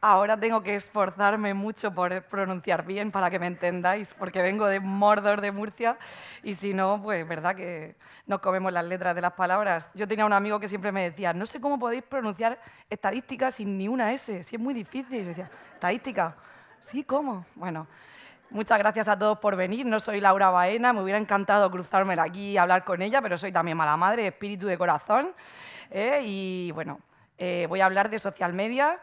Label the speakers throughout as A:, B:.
A: Ahora tengo que esforzarme mucho por pronunciar bien para que me entendáis, porque vengo de Mordor, de Murcia, y si no, pues verdad que nos comemos las letras de las palabras. Yo tenía un amigo que siempre me decía, no sé cómo podéis pronunciar estadística sin ni una S, si es muy difícil. decía, estadística, sí, ¿cómo? Bueno, Muchas gracias a todos por venir. No soy Laura Baena, me hubiera encantado cruzármela aquí y hablar con ella, pero soy también mala madre, espíritu de corazón. ¿eh? Y bueno, eh, voy a hablar de social media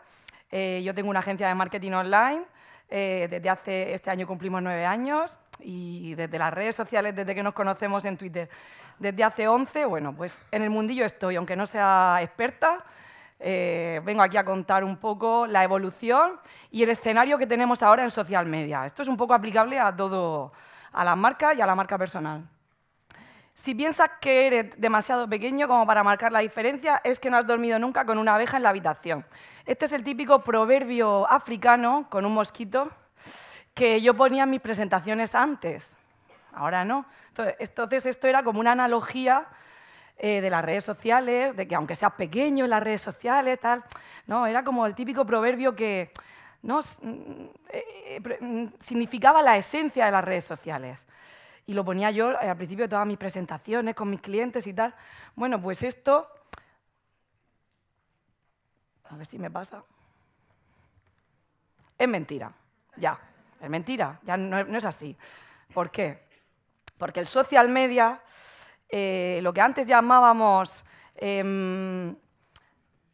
A: eh, yo tengo una agencia de marketing online, eh, desde hace este año cumplimos nueve años y desde las redes sociales, desde que nos conocemos en Twitter, desde hace once, bueno, pues en el mundillo estoy, aunque no sea experta, eh, vengo aquí a contar un poco la evolución y el escenario que tenemos ahora en social media. Esto es un poco aplicable a todo, a las marcas y a la marca personal. Si piensas que eres demasiado pequeño como para marcar la diferencia, es que no has dormido nunca con una abeja en la habitación. Este es el típico proverbio africano con un mosquito que yo ponía en mis presentaciones antes. Ahora no. Entonces, esto era como una analogía eh, de las redes sociales, de que aunque seas pequeño en las redes sociales, tal. No, era como el típico proverbio que mm, eh, eh, mm, significaba la esencia de las redes sociales y lo ponía yo eh, al principio de todas mis presentaciones con mis clientes y tal. Bueno, pues esto... A ver si me pasa. Es mentira, ya. Es mentira, ya no, es así. ¿Por qué? Porque el social media, eh, lo que antes llamábamos em,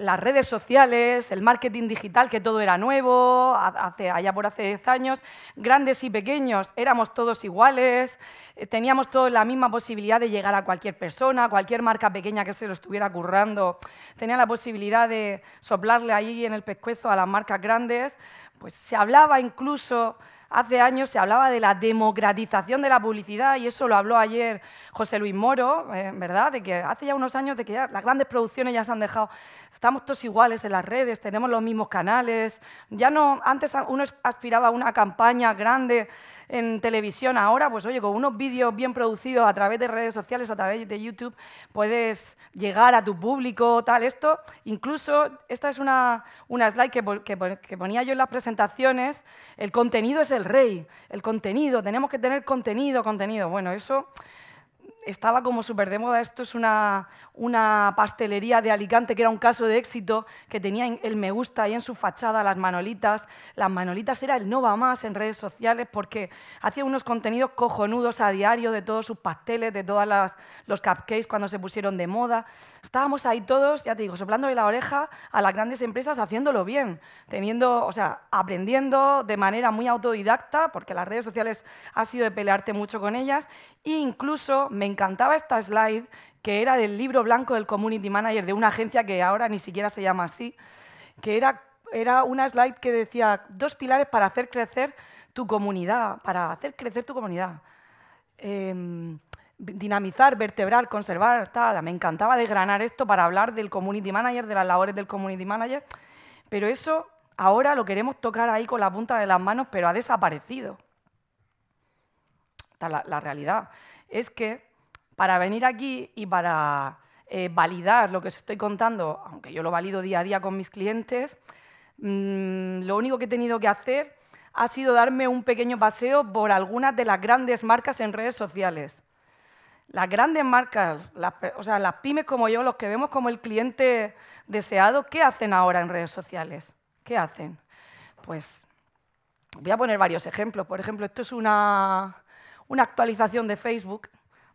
A: las redes sociales, el marketing digital, que todo era nuevo, hace, allá por hace 10 años, grandes y pequeños, éramos todos iguales, eh, teníamos todos la misma posibilidad de llegar a cualquier persona, cualquier marca pequeña que se lo estuviera currando, tenía la posibilidad de soplarle ahí en el pescuezo a las marcas grandes, pues se hablaba incluso hace años se hablaba de la democratización de la publicidad y eso lo habló ayer José Luis Moro, eh, ¿verdad? De que hace ya unos años de que las grandes producciones ya se han dejado, estamos todos iguales en las redes, tenemos los mismos canales, ya no, antes uno aspiraba a una campaña grande en televisión ahora, pues oye, con unos vídeos bien producidos a través de redes sociales, a través de YouTube, puedes llegar a tu público, tal, esto. Incluso, esta es una, una slide que, que ponía yo en las presentaciones, el contenido es el rey, el contenido, tenemos que tener contenido, contenido. Bueno, eso estaba como súper de moda. Esto es una, una, pastelería de Alicante que era un caso de éxito, que tenía el me gusta ahí en su fachada, las manolitas. Las manolitas era el no va más en redes sociales porque hacía unos contenidos cojonudos a diario de todos sus pasteles, de todos los cupcakes cuando se pusieron de moda. Estábamos ahí todos, ya te digo, soplándole la oreja a las grandes empresas haciéndolo bien, teniendo, o sea, aprendiendo de manera muy autodidacta, porque las redes sociales ha sido de pelearte mucho con ellas, e incluso me encantaba esta slide, que era del libro blanco del community manager de una agencia que ahora ni siquiera se llama así, que era, era una slide que decía dos pilares para hacer crecer tu comunidad, para hacer crecer tu comunidad. Em, dinamizar, vertebrar, conservar, tal. Me encantaba desgranar esto para hablar del community manager, de las labores del community manager, pero eso ahora lo queremos tocar ahí con la punta de las manos, pero ha desaparecido. la realidad es que para venir aquí y para eh, validar lo que os estoy contando, aunque yo lo valido día a día con mis clientes, mm, lo único que he tenido que hacer ha sido darme un pequeño paseo por algunas de las grandes marcas en redes sociales. Las grandes marcas, las, o sea, las pymes como yo, los que vemos como el cliente deseado, ¿qué hacen ahora en redes sociales? ¿Qué hacen? Pues voy a poner varios ejemplos. Por ejemplo, esto es una actualización de Facebook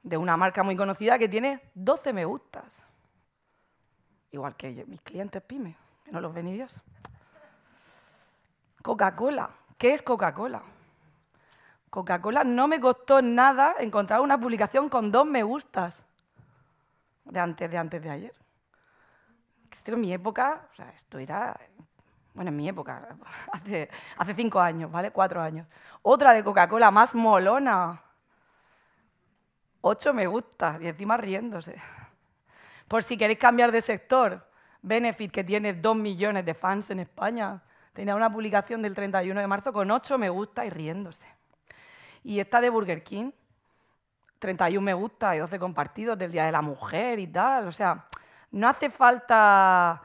A: de una marca muy conocida que tiene 12 me gustas. Igual que mis clientes pymes, que no los ven ni Coca-Cola. ¿Qué es Coca-Cola? Coca-Cola no me costó nada encontrar una publicación con dos me gustas de antes de, antes de ayer. Esto en mi época, o era, bueno, en mi época, hace, hace cinco años, ¿vale? Cuatro años. Otra de Coca-Cola más molona. 8 me gusta y encima riéndose. Por si queréis cambiar de sector, Benefit, que tiene 2 millones de fans en España, tenía una publicación del 31 de marzo con 8 me gusta y riéndose. Y esta de Burger King, 31 me gusta y 12 compartidos del Día de la Mujer y tal. O sea, no hace falta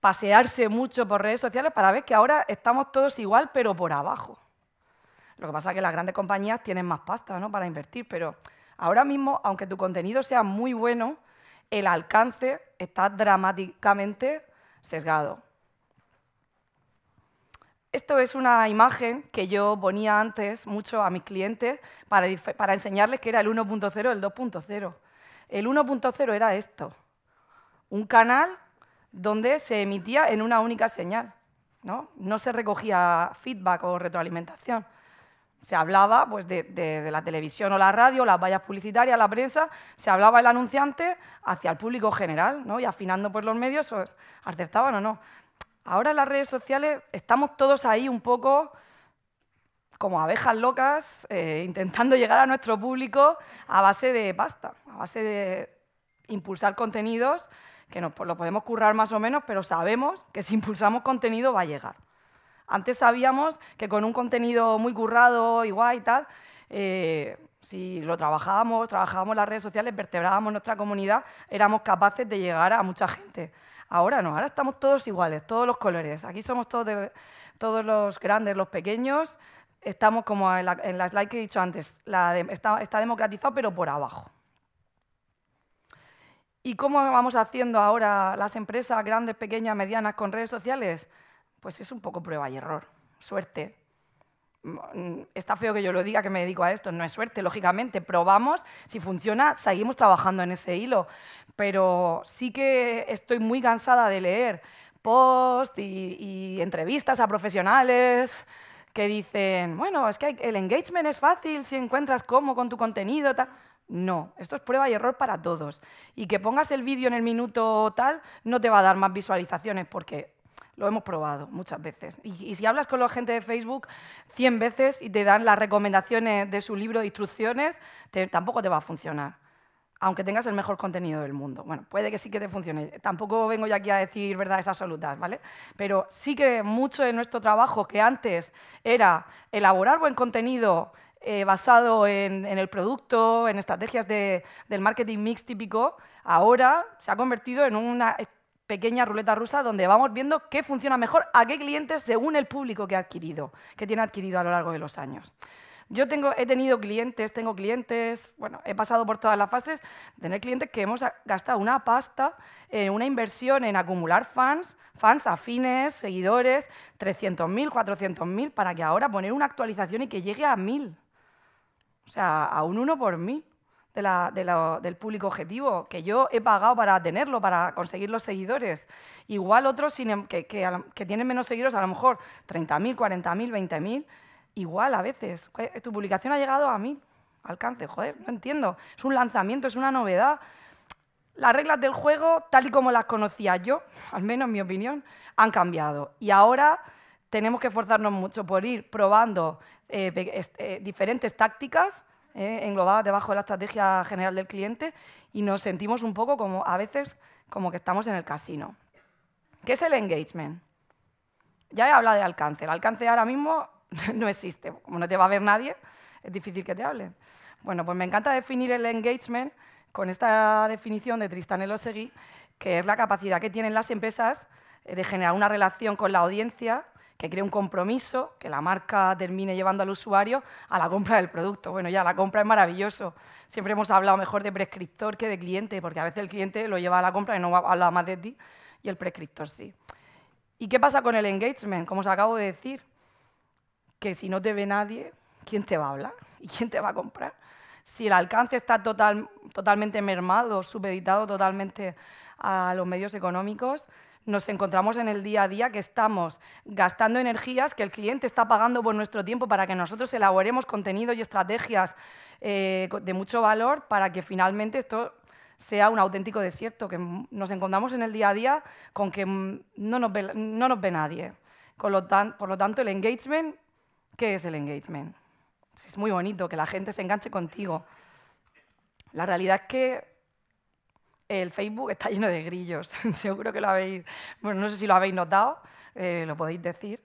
A: pasearse mucho por redes sociales para ver que ahora estamos todos igual, pero por abajo. Lo que pasa es que las grandes compañías tienen más pasta ¿no? para invertir, pero Ahora mismo, aunque tu contenido sea muy bueno, el alcance está dramáticamente sesgado. Esto es una imagen que yo ponía antes mucho a mis clientes para, enseñarles que era el 1.0 el 2.0. El 1.0 era esto, un canal donde se emitía en una única señal, no se recogía feedback o retroalimentación se hablaba pues, de, la televisión o la radio, las vallas publicitarias, la prensa, se hablaba el anunciante hacia el público general, ¿no? Y afinando por pues, los medios, pues, acertaban o no. Ahora en las redes sociales estamos todos ahí un poco como abejas locas, eh, intentando llegar a nuestro público a base de pasta, a base de impulsar contenidos, que nos, pues, lo podemos currar más o menos, pero sabemos que si impulsamos contenido va a llegar. Antes sabíamos que con un contenido muy currado y guay y tal, eh, si lo trabajábamos, trabajábamos las redes sociales, vertebrábamos nuestra comunidad, éramos capaces de llegar a mucha gente. Ahora no, ahora estamos todos iguales, todos los colores. Aquí somos todos, los grandes, los pequeños. Estamos como en la, slide que he dicho antes, está democratizado pero por abajo. ¿Y cómo vamos haciendo ahora las empresas grandes, pequeñas, medianas con redes sociales? pues es un poco prueba y error. Suerte. Mm, está feo que yo lo diga, que me dedico a esto, no es suerte, lógicamente. Probamos, si funciona, seguimos trabajando en ese hilo. Pero sí que estoy muy cansada de leer posts y, entrevistas a profesionales que dicen, bueno, es que el engagement es fácil si encuentras cómo con tu contenido, No, esto es prueba y error para todos. Y que pongas el vídeo en el minuto tal no te va a dar más visualizaciones porque lo hemos probado muchas veces. Y, si hablas con la gente de Facebook 100 veces y te dan las recomendaciones de su libro de instrucciones, tampoco te va a funcionar, aunque tengas el mejor contenido del mundo. Bueno, puede que sí que te funcione. Tampoco vengo yo aquí a decir verdades absolutas, ¿vale? Pero sí que mucho de nuestro trabajo que antes era elaborar buen contenido eh, basado en, el producto, en estrategias del marketing mix típico, ahora se ha convertido en una pequeña ruleta rusa donde vamos viendo qué funciona mejor a qué clientes según el público que ha adquirido, que tiene adquirido a lo largo de los años. Yo tengo, he tenido clientes, tengo clientes, bueno, he pasado por todas las fases, tener clientes que hemos gastado una pasta, en una inversión en acumular fans, fans afines, seguidores, 300.000, 400.000, para que ahora poner una actualización y que llegue a 1.000, o sea, a un 1 por 1.000 del público objetivo, que yo he pagado para tenerlo, para conseguir los seguidores. Igual otros em, que, tienen menos seguidores, a lo mejor 30.000, 40.000, 20.000, igual a veces. Eh, tu publicación ha llegado a mí, alcance, joder, no entiendo. Es un lanzamiento, es una novedad. Las reglas del juego, tal y como las conocía yo, al menos en mi opinión, han cambiado. Y ahora tenemos que esforzarnos mucho por ir probando eh, eh, diferentes tácticas eh, englobada englobadas debajo de la estrategia general del cliente y nos sentimos un poco como a veces como que estamos en el casino. ¿Qué es el engagement? Ya he hablado de alcance. El alcance ahora mismo no existe. Como no te va a ver nadie, es difícil que te hable. Bueno, pues me encanta definir el engagement con esta definición de Tristan Elosegui, que es la capacidad que tienen las empresas eh, de generar una relación con la audiencia que cree un compromiso, que la marca termine llevando al usuario a la compra del producto. Bueno, ya la compra es maravilloso. Siempre hemos hablado mejor de prescriptor que de cliente, porque a veces el cliente lo lleva a la compra y no habla más de ti, y el prescriptor sí. ¿Y qué pasa con el engagement? Como os acabo de decir, que si no te ve nadie, ¿quién te va a hablar? ¿Y quién te va a comprar? Si el alcance está totalmente mermado, supeditado totalmente a los medios económicos, nos encontramos en el día a día que estamos gastando energías, que el cliente está pagando por nuestro tiempo para que nosotros elaboremos contenidos y estrategias eh, de mucho valor para que finalmente esto sea un auténtico desierto, que nos encontramos en el día a día con que no nos ve, no ve nadie. Con por lo tanto, el engagement, ¿qué es el engagement? Es muy bonito que la gente se enganche contigo. La realidad es que el Facebook está lleno de grillos, seguro que lo habéis, bueno, no sé si lo habéis notado, eh, lo podéis decir,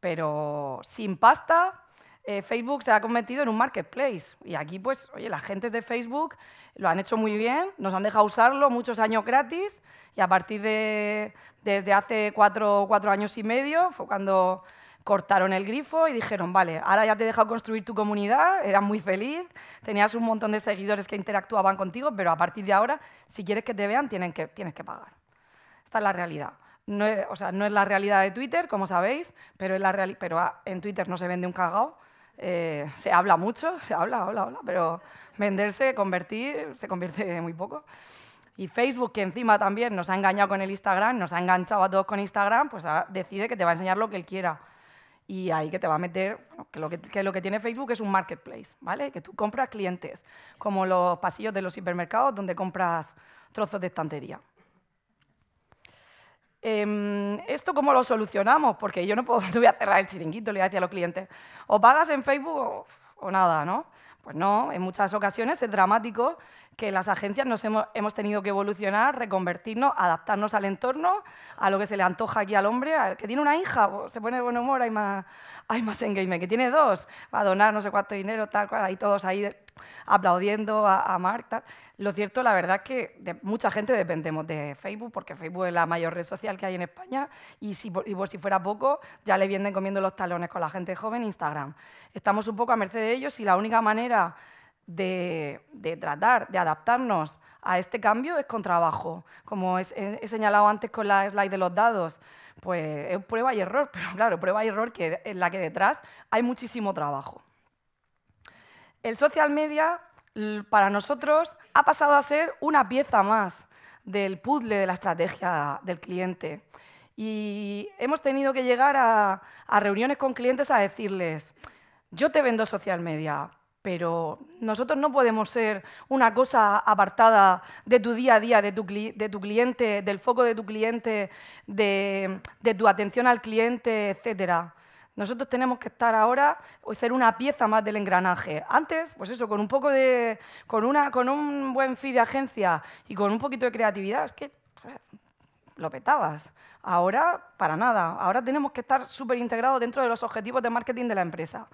A: pero sin pasta eh, Facebook se ha convertido en un marketplace y aquí pues, oye, las gentes de Facebook lo han hecho muy bien, nos han dejado usarlo muchos años gratis y a partir de, desde hace cuatro, cuatro años y medio fue cuando cortaron el grifo y dijeron, vale, ahora ya te he dejado construir tu comunidad, eras muy feliz, tenías un montón de seguidores que interactuaban contigo, pero a partir de ahora, si quieres que te vean, tienen que, tienes que pagar. Esta es la realidad. No es, o sea, no es la realidad de Twitter, como sabéis, pero, la pero en Twitter no se vende un cagao. Eh, se habla mucho, se habla, habla, habla, pero venderse, convertir, se convierte en muy poco. Y Facebook, que encima también nos ha engañado con el Instagram, nos ha enganchado a todos con Instagram, pues decide que te va a enseñar lo que él quiera y ahí que te va a meter, que, lo que, tiene Facebook es un marketplace, ¿vale? Que tú compras clientes, como los pasillos de los hipermercados donde compras trozos de estantería. Em, ¿Esto cómo lo solucionamos? Porque yo no, puedo, no voy a cerrar el chiringuito, le voy a decir a los clientes, o pagas en Facebook o nada, ¿no? Pues no, en muchas ocasiones es dramático que las agencias nos hemos, tenido que evolucionar, reconvertirnos, adaptarnos al entorno, a lo que se le antoja aquí al hombre, al que tiene una hija, se pone de buen humor, hay más, hay más engagement, que tiene dos, va a donar no sé cuánto dinero, tal cual, ahí todos ahí aplaudiendo a, Marta. Mark. Lo cierto, la verdad es que mucha gente dependemos de Facebook, porque Facebook es la mayor red social que hay en España y, si, si fuera poco, ya le vienen comiendo los talones con la gente joven Instagram. Estamos un poco a merced de ellos y la única manera de, tratar, de adaptarnos a este cambio es con trabajo. Como he, señalado antes con la slide de los dados, pues es prueba y error, pero claro, prueba y error que, en la que detrás hay muchísimo trabajo. El social media para nosotros ha pasado a ser una pieza más del puzzle de la estrategia del cliente. Y hemos tenido que llegar a reuniones con clientes a decirles, yo te vendo social media, pero nosotros no podemos ser una cosa apartada de tu día a día, de tu, cliente, del foco de tu cliente, de, tu atención al cliente, etc. Nosotros tenemos que estar ahora, o pues, ser una pieza más del engranaje. Antes, pues eso, con un poco de, con, una, con un buen feed de agencia y con un poquito de creatividad, es que eh, lo petabas. Ahora, para nada. Ahora tenemos que estar súper integrados dentro de los objetivos de marketing de la empresa.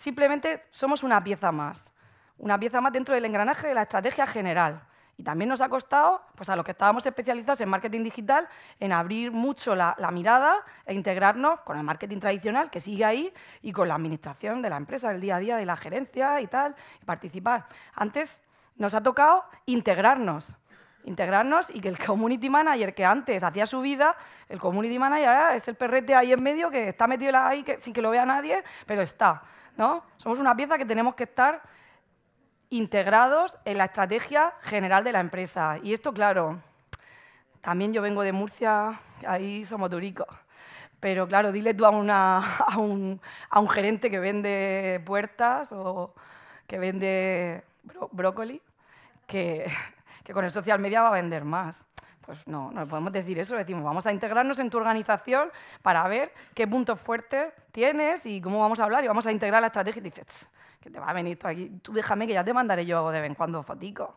A: Simplemente somos una pieza más, una pieza más dentro del engranaje de la estrategia general. Y también nos ha costado, pues a los que estábamos especializados en marketing digital, en abrir mucho la, mirada e integrarnos con el marketing tradicional que sigue ahí y con la administración de la empresa, el día a día de la gerencia y tal, y participar. Antes nos ha tocado integrarnos, integrarnos y que el community manager que antes hacía su vida, el community manager ahora es el perrete ahí en medio que está metido ahí que, sin que lo vea nadie, pero está. Somos una pieza que tenemos que estar integrados en la estrategia general de la empresa. Y esto, claro, también yo vengo de Murcia, ahí somos turicos. Pero claro, dile tú a, un, gerente que vende puertas o que vende brócoli que con el social media va a vender más. Pues no, no podemos decir eso, decimos, vamos a integrarnos en tu organización para ver qué puntos fuertes tienes y cómo vamos a hablar y vamos a integrar la estrategia. Y dices, que te va a venir aquí, tú déjame que ya te mandaré yo de vez en cuando fotico,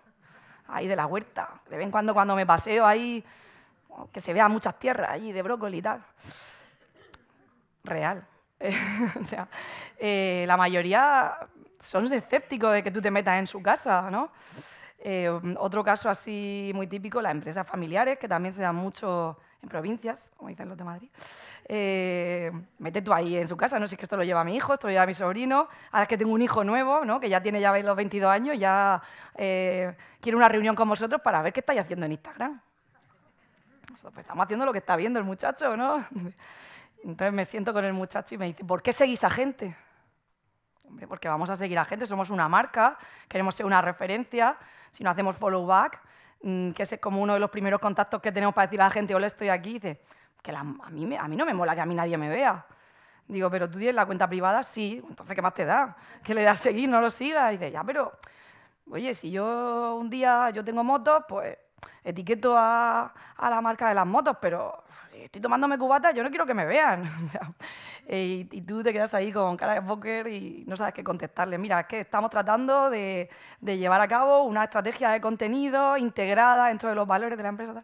A: ahí de la huerta, de vez en cuando cuando me paseo ahí, que se vea muchas tierras ahí de brócoli y tal. Real. o sea, eh, la mayoría son escépticos de que tú te metas en su casa, ¿no? Eh, mm, otro caso así muy típico, las empresas familiares, que también se dan mucho en provincias, como dicen los de Madrid. Eh, mete tú ahí en su casa, no sé si es que esto lo lleva mi hijo, esto lo lleva mi sobrino. Ahora es que tengo un hijo nuevo, ¿no? que ya tiene ya veis, los 22 años, ya eh, quiere una reunión con vosotros para ver qué estáis haciendo en Instagram. pues, estamos haciendo lo que está viendo el muchacho, ¿no? Entonces me siento con el muchacho y me dice, ¿por qué seguís a gente? Hombre, porque vamos a seguir a gente, somos una marca, queremos ser una referencia si no hacemos follow back, mm, que es como uno de los primeros contactos que tenemos para decir a la gente, hola, estoy aquí, dice, que a, mí a mí no me mola que a mí nadie me vea. Digo, pero tú tienes la cuenta privada, sí, entonces ¿qué más te da? Que le das seguir, no lo sigas. Y dice, ya, pero, oye, si yo un día yo tengo motos, pues etiqueto a, a la marca de las motos, pero estoy tomándome cubata, yo no quiero que me vean. Eh, y, tú te quedas ahí con cara de póker y no sabes qué contestarle. Mira, es que estamos tratando de llevar a cabo una estrategia de contenido integrada dentro de los valores de la empresa.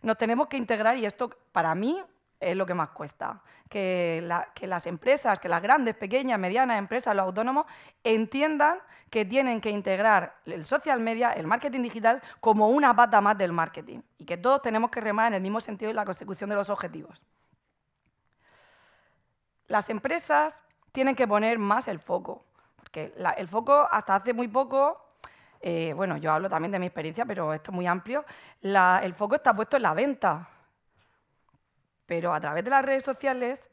A: Nos tenemos que integrar y esto para mí es lo que más cuesta. Que, las empresas, que las grandes, pequeñas, medianas empresas, los autónomos, entiendan que tienen que integrar el social media, el marketing digital, como una pata más del marketing. Y que todos tenemos que remar en el mismo sentido en la consecución de los objetivos. Las empresas tienen que poner más el foco. Porque el foco hasta hace muy poco eh, bueno, yo hablo también de mi experiencia, pero esto es muy amplio, el foco está puesto en la venta. Pero a través de las redes sociales,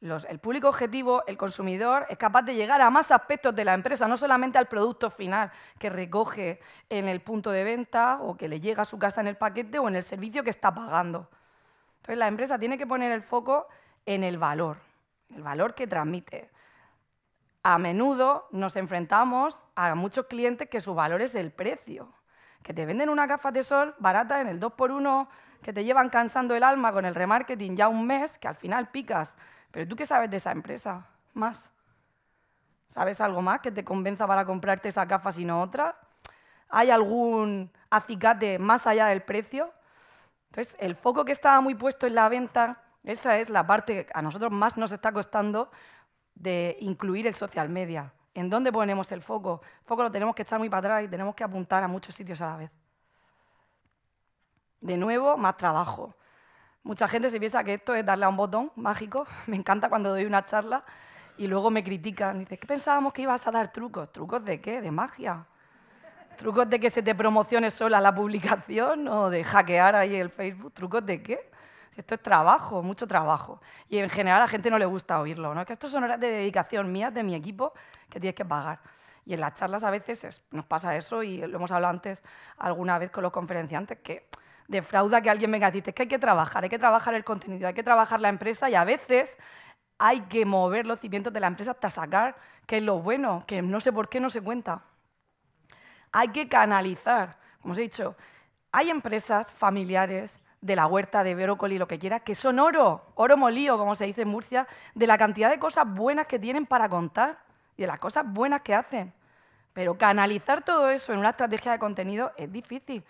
A: el público objetivo, el consumidor, es capaz de llegar a más aspectos de la empresa, no solamente al producto final que recoge en el punto de venta o que le llega a su casa en el paquete o en el servicio que está pagando. Entonces, la empresa tiene que poner el foco en el valor, el valor que transmite. A menudo nos enfrentamos a muchos clientes que su valor es el precio, que te venden una gafa de sol barata en el 2x1 que te llevan cansando el alma con el remarketing ya un mes, que al final picas. Pero tú qué sabes de esa empresa? Más. ¿Sabes algo más que te convenza para comprarte esa gafa sino otra? ¿Hay algún acicate más allá del precio? Entonces, el foco que estaba muy puesto en la venta, esa es la parte que a nosotros más nos está costando de incluir el social media. ¿En dónde ponemos el foco? El foco lo tenemos que echar muy para atrás y tenemos que apuntar a muchos sitios a la vez. De nuevo, más trabajo. Mucha gente se piensa que esto es darle a un botón mágico. Me encanta cuando doy una charla y luego me critican. Dices, ¿qué pensábamos que ibas a dar trucos? ¿Trucos de qué? ¿De magia? ¿Trucos de que se te promocione sola la publicación o de hackear ahí el Facebook? ¿Trucos de qué? Esto es trabajo, mucho trabajo. Y en general a la gente no le gusta oírlo. ¿no? Que esto son horas de dedicación mía, de mi equipo, que tienes que pagar. Y en las charlas a veces nos pasa eso y lo hemos hablado antes alguna vez con los conferenciantes, que defrauda que alguien venga a es que hay que trabajar, hay que trabajar el contenido, hay que trabajar la empresa y a veces hay que mover los cimientos de la empresa hasta sacar que es lo bueno, que no sé por qué no se cuenta. Hay que canalizar, como os he dicho, hay empresas familiares de la huerta, de brócoli, lo que quieras, que son oro, oro molío, como se dice en Murcia, de la cantidad de cosas buenas que tienen para contar y de las cosas buenas que hacen. Pero canalizar todo eso en una estrategia de contenido es difícil,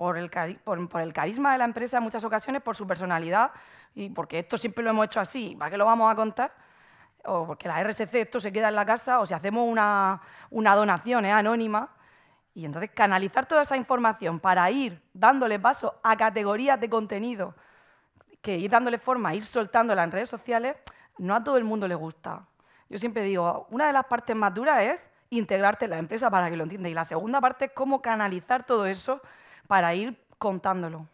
A: por el, por, el, carisma de la empresa en muchas ocasiones, por su personalidad, y porque esto siempre lo hemos hecho así, ¿para qué lo vamos a contar? O porque la RSC esto se queda en la casa, o si hacemos una, donación ¿eh? anónima. Y entonces canalizar toda esa información para ir dándole paso a categorías de contenido, que ir dándole forma, ir soltándola en redes sociales, no a todo el mundo le gusta. Yo siempre digo, una de las partes más duras es integrarte en la empresa para que lo entiendas. Y la segunda parte es cómo canalizar todo eso para ir contándolo,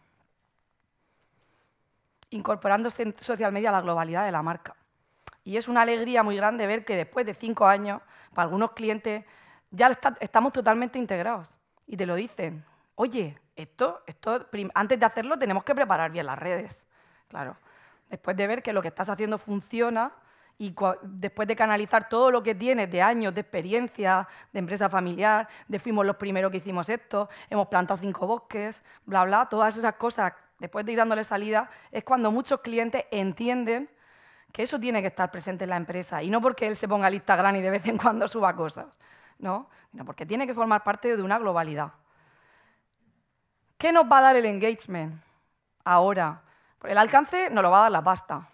A: incorporándose en social media a la globalidad de la marca. Y es una alegría muy grande ver que después de cinco años, para algunos clientes, ya estamos totalmente integrados. Y te lo dicen, oye, esto, esto antes de hacerlo tenemos que preparar bien las redes. Claro, después de ver que lo que estás haciendo funciona, y después de canalizar todo lo que tienes de años de experiencia, de empresa familiar, de fuimos los primeros que hicimos esto, hemos plantado cinco bosques, bla, bla, todas esas cosas, después de ir dándole salida, es cuando muchos clientes entienden que eso tiene que estar presente en la empresa y no porque él se ponga lista gran y de vez en cuando suba cosas, ¿no? sino porque tiene que formar parte de una globalidad. ¿Qué nos va a dar el engagement ahora? Pues el alcance nos lo va a dar la pasta.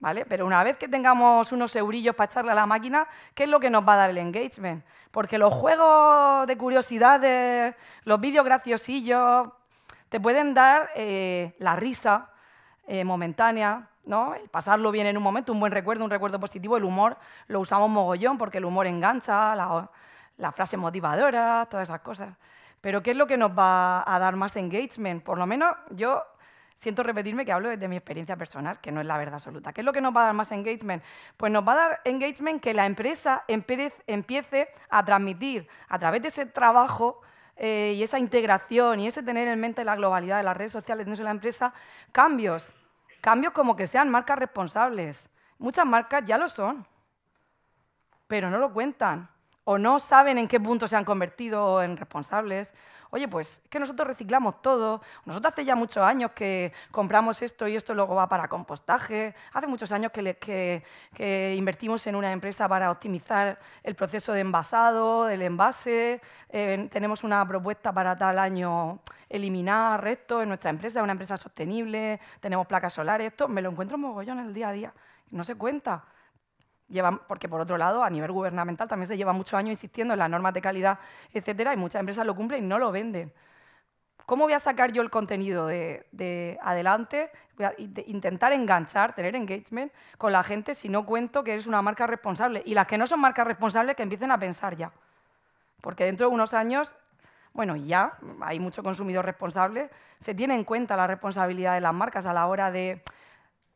A: ¿Vale? Pero una vez que tengamos unos eurillos para echarle a la máquina, ¿qué es lo que nos va a dar el engagement? Porque los juegos de curiosidades, los vídeos graciosillos, te pueden dar eh, la risa eh, momentánea, ¿no? El pasarlo bien en un momento, un buen recuerdo, un recuerdo positivo. El humor lo usamos mogollón porque el humor engancha, las la frases motivadoras, todas esas cosas. Pero ¿qué es lo que nos va a dar más engagement? Por lo menos yo siento repetirme que hablo desde mi experiencia personal, que no es la verdad absoluta. ¿Qué es lo que nos va a dar más engagement? Pues nos va a dar engagement que la empresa empiece a transmitir a través de ese trabajo eh, y esa integración y ese tener en mente la globalidad de las redes sociales dentro de la empresa, cambios. Cambios como que sean marcas responsables. Muchas marcas ya lo son, pero no lo cuentan o no saben en qué punto se han convertido en responsables oye, pues que nosotros reciclamos todo, nosotros hace ya muchos años que compramos esto y esto luego va para compostaje, hace muchos años que, invertimos en una empresa para optimizar el proceso de envasado, del envase, eh, tenemos una propuesta para tal año eliminar restos en nuestra empresa, una empresa sostenible, tenemos placas solares, esto me lo encuentro mogollón en el día a día, no se cuenta porque por otro lado, a nivel gubernamental también se lleva muchos años insistiendo en las normas de calidad, etcétera, y muchas empresas lo cumplen y no lo venden. ¿Cómo voy a sacar yo el contenido de, adelante? intentar enganchar, tener engagement con la gente si no cuento que es una marca responsable. Y las que no son marcas responsables, que empiecen a pensar ya. Porque dentro de unos años, bueno, ya hay mucho consumidor responsable, se tiene en cuenta la responsabilidad de las marcas a la hora de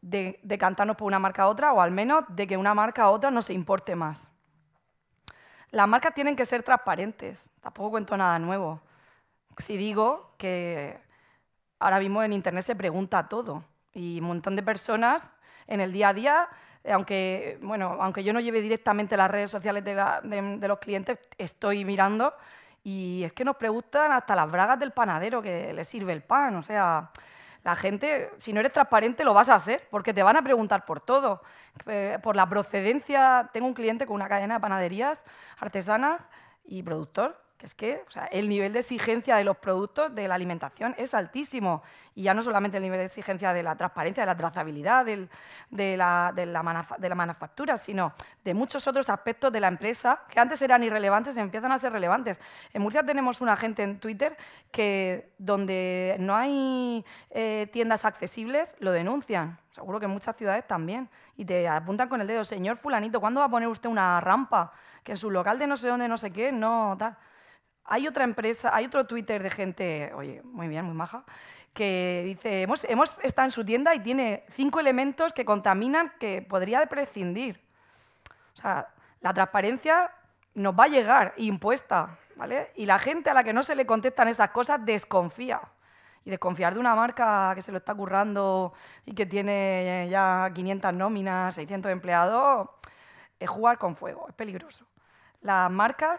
A: de, cantarnos por una marca a otra o al menos de que una marca a otra no se importe más. Las marcas tienen que ser transparentes, tampoco cuento nada nuevo. Si digo que ahora mismo en Internet se pregunta todo y un montón de personas en el día a día, eh, aunque, bueno, aunque yo no lleve directamente las redes sociales de, los clientes, estoy mirando y es que nos preguntan hasta las bragas del panadero que les sirve el pan, o sea, la gente, si no eres transparente, lo vas a hacer, porque te van a preguntar por todo, eh, por la procedencia. Tengo un cliente con una cadena de panaderías artesanas y productor, es que el nivel de exigencia de los productos de la alimentación es altísimo. Y ya no solamente el nivel de exigencia de la transparencia, de la trazabilidad, de, la, manufactura, sino de muchos otros aspectos de la empresa que antes eran irrelevantes y empiezan a ser relevantes. En Murcia tenemos una gente en Twitter que donde no hay eh, tiendas accesibles lo denuncian. Seguro que en muchas ciudades también. Y te apuntan con el dedo, señor fulanito, ¿cuándo va a poner usted una rampa? Que en su local de no sé dónde, no sé qué, no tal. Hay otra empresa, hay otro Twitter de gente, oye, muy bien, muy maja, que dice, hemos, hemos está en su tienda y tiene cinco elementos que contaminan que podría prescindir. O sea, la transparencia nos va a llegar impuesta, ¿vale? Y la gente a la que no se le contestan esas cosas desconfía. Y desconfiar de una marca que se lo está currando y que tiene eh, ya 500 nóminas, 600 empleados, es jugar con fuego, es peligroso. Las marcas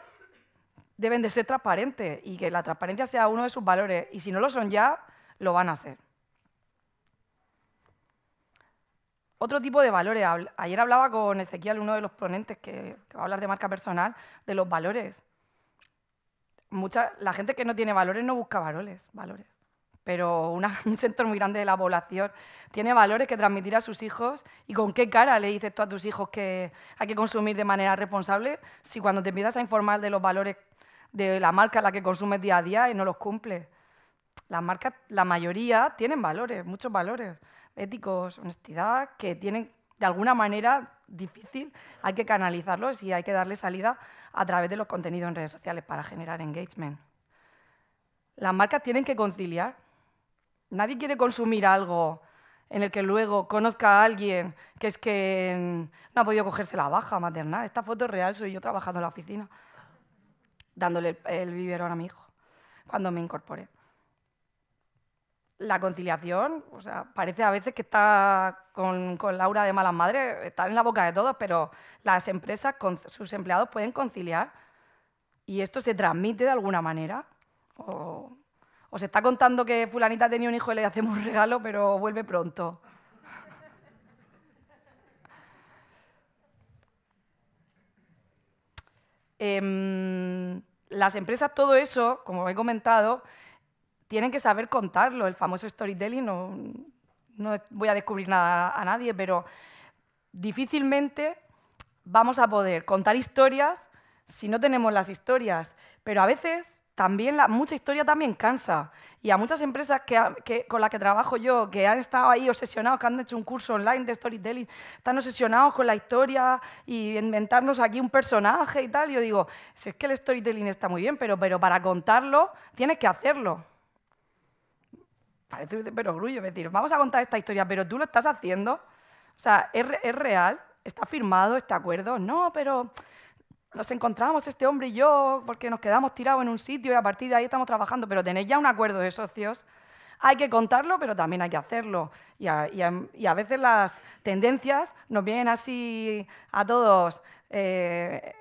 A: deben de ser transparentes y que la transparencia sea uno de sus valores. Y si no lo son ya, lo van a ser. Otro tipo de valores. Ayer hablaba con Ezequiel, uno de los ponentes que, va a hablar de marca personal, de los valores. Mucha, la gente que no tiene valores no busca valores, valores. pero un centro muy grande de la población tiene valores que transmitir a sus hijos y con qué cara le dices tú a tus hijos que hay que consumir de manera responsable si cuando te empiezas a informar de los valores de la marca la que consumes día a día y no los cumple. Las marcas, la mayoría, tienen valores, muchos valores éticos, honestidad, que tienen de alguna manera difícil, hay que canalizarlos y hay que darle salida a través de los contenidos en redes sociales para generar engagement. Las marcas tienen que conciliar. Nadie quiere consumir algo en el que luego conozca a alguien que es que no ha podido cogerse la baja maternal. Esta foto es real, soy yo trabajando en la oficina dándole el, vivero a mi hijo cuando me incorporé. La conciliación, o sea, parece a veces que está con, Laura de malas madres, está en la boca de todos, pero las empresas con sus empleados pueden conciliar y esto se transmite de alguna manera. O, o se está contando que fulanita tenía un hijo y le hacemos un regalo, pero vuelve pronto. Em, las empresas, todo eso, como he comentado, tienen que saber contarlo. El famoso storytelling, no, no voy a descubrir nada a nadie, pero difícilmente vamos a poder contar historias si no tenemos las historias. Pero a veces también la, mucha historia también cansa. Y a muchas empresas que, con las que trabajo yo, que han estado ahí obsesionados, que han hecho un curso online de storytelling, están obsesionados con la historia y inventarnos aquí un personaje y tal. Yo digo, si es que el storytelling está muy bien, pero, pero para contarlo tienes que hacerlo. Parece pero grullo, decir, vamos a contar esta historia, pero tú lo estás haciendo. O sea, ¿es, es real? ¿Está firmado este acuerdo? No, pero nos encontramos este hombre y yo porque nos quedamos tirados en un sitio y a partir de ahí estamos trabajando, pero tenéis ya un acuerdo de socios. Hay que contarlo, pero también hay que hacerlo. Y a, veces las tendencias nos vienen así a todos eh,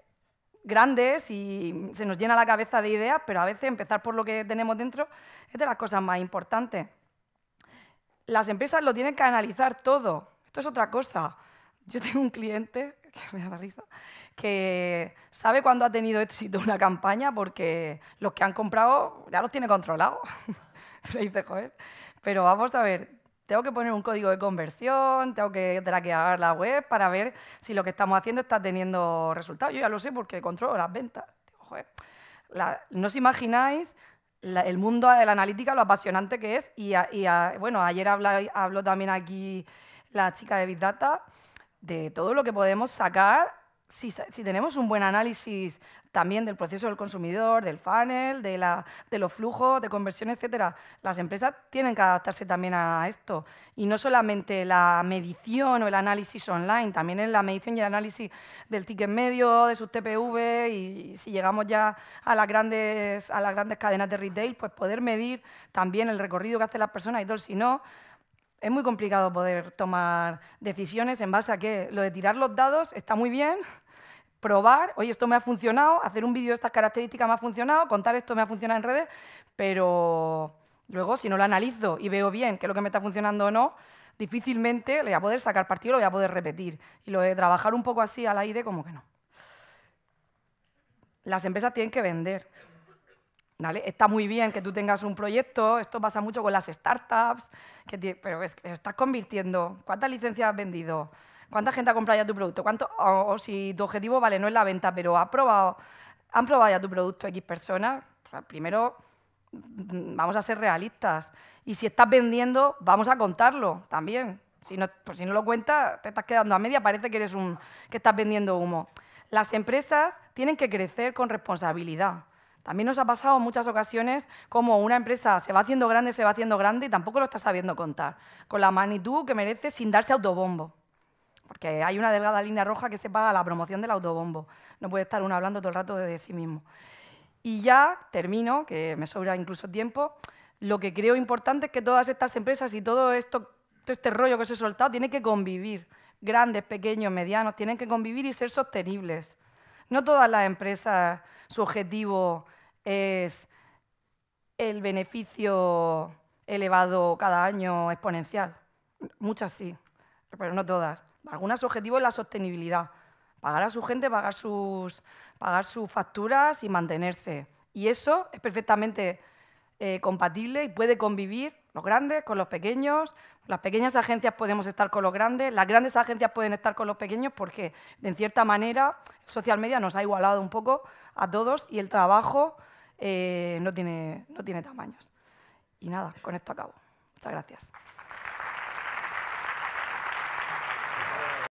A: grandes y se nos llena la cabeza de ideas, pero a veces empezar por lo que tenemos dentro es de las cosas más importantes. Las empresas lo tienen que analizar todo. Esto es otra cosa. Yo tengo un cliente que me que sabe cuándo ha tenido éxito una campaña porque los que han comprado ya los tiene controlados. Le dice, joder, pero vamos a ver, tengo que poner un código de conversión, tengo que traquear la web para ver si lo que estamos haciendo está teniendo resultados. Yo ya lo sé porque controlo las ventas. Digo, joder, no os imagináis el mundo de la analítica, lo apasionante que es. Y, bueno, ayer habló, habló también aquí la chica de Big Data de todo lo que podemos sacar si, tenemos un buen análisis también del proceso del consumidor, del funnel, de, la, de los flujos de conversión, etcétera, las empresas tienen que adaptarse también a esto. Y no solamente la medición o el análisis online, también es la medición y el análisis del ticket medio, de sus TPV, y, si llegamos ya a las, grandes, a las grandes cadenas de retail, pues poder medir también el recorrido que hacen las personas y todo, si no, es muy complicado poder tomar decisiones en base a que lo de tirar los dados está muy bien, probar, oye, esto me ha funcionado, hacer un vídeo de estas características me ha funcionado, contar esto me ha funcionado en redes, pero luego si no lo analizo y veo bien qué es lo que me está funcionando o no, difícilmente le voy a poder sacar partido, lo voy a poder repetir. Y lo de trabajar un poco así al aire, como que no. Las empresas tienen que vender. Está muy bien que tú tengas un proyecto, esto pasa mucho con las startups, pero estás convirtiendo, ¿cuántas licencias has vendido? ¿Cuánta gente ha comprado ya tu producto? ¿Cuánto, o, si tu objetivo, vale, no es la venta, pero ha probado, han probado ya tu producto X personas, primero mm, vamos a ser realistas. Y si estás vendiendo, vamos a contarlo también. Si no, pues si no lo cuentas, te estás quedando a media, parece que, eres un, que estás vendiendo humo. Las empresas tienen que crecer con responsabilidad también nos ha pasado en muchas ocasiones como una empresa se va haciendo grande, se va haciendo grande y tampoco lo está sabiendo contar, con la magnitud que merece sin darse autobombo. Porque hay una delgada línea roja que separa la promoción del autobombo. No puede estar uno hablando todo el rato de sí mismo. Y ya termino, que me sobra incluso tiempo. Lo que creo importante es que todas estas empresas y todo este rollo que se ha soltado tiene que convivir. Grandes, pequeños, medianos, tienen que convivir y ser sostenibles. No todas las empresas, su objetivo es el beneficio elevado cada año exponencial. Muchas sí, pero no todas. Algunas su objetivo es la sostenibilidad, pagar a su gente, pagar sus, pagar sus facturas y mantenerse. Y eso es perfectamente eh, compatible y puede convivir los grandes con los pequeños. Las pequeñas agencias podemos estar con los grandes, las grandes agencias pueden estar con los pequeños porque, en cierta manera, social media nos ha igualado un poco a todos y el trabajo eh, no, tiene, no tiene tamaños. Y nada, con esto acabo. Muchas gracias.